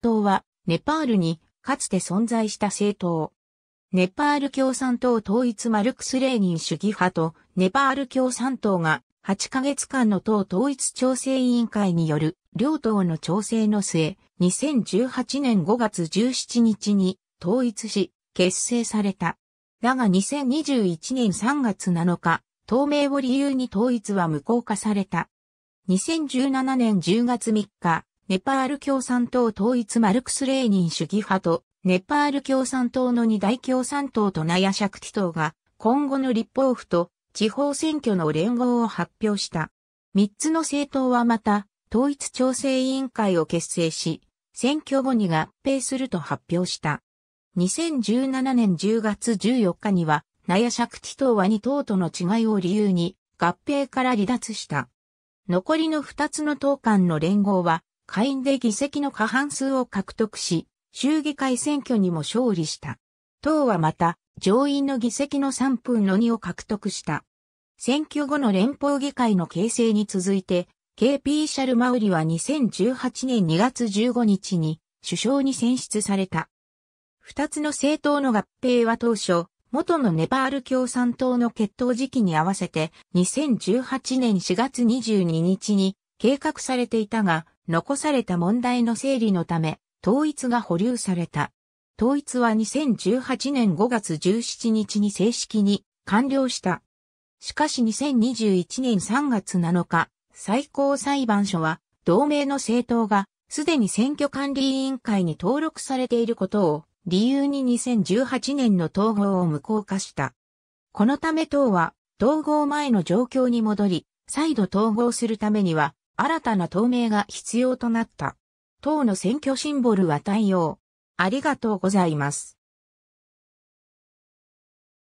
党は、ネパールにかつて存在した政党。ネパール共産党統一マルクス・レーニン主義派とネパール共産党が8ヶ月間の党統一調整委員会による両党の調整の末、2018年5月17日に統一し結成された。だが2021年3月7日、透明を理由に統一は無効化された。2017年10月3日、ネパール共産党統一マルクス・レーニン主義派と、ネパール共産党の二大共産党とナヤシャクティ党が、今後の立法府と地方選挙の連合を発表した。三つの政党はまた、統一調整委員会を結成し、選挙後に合併すると発表した。2017年10月14日には、ナヤシャクティ党は二党との違いを理由に、合併から離脱した。残りの二つの党間の連合は、下院で議席の過半数を獲得し、州議会選挙にも勝利した。党はまた、上院の議席の3分の2を獲得した。選挙後の連邦議会の形成に続いて、KP シャルマウリは2018年2月15日に首相に選出された。二つの政党の合併は当初、元のネパール共産党の決闘時期に合わせて2018年4月22日に計画されていたが、残された問題の整理のため、統一が保留された。統一は2018年5月17日に正式に完了した。しかし2021年3月7日、最高裁判所は、同盟の政党が、すでに選挙管理委員会に登録されていることを、理由に2018年の統合を無効化した。このため党は、統合前の状況に戻り、再度統合するためには、新たな党名が必要となった。党の選挙シンボルは太陽。ありがとうございます。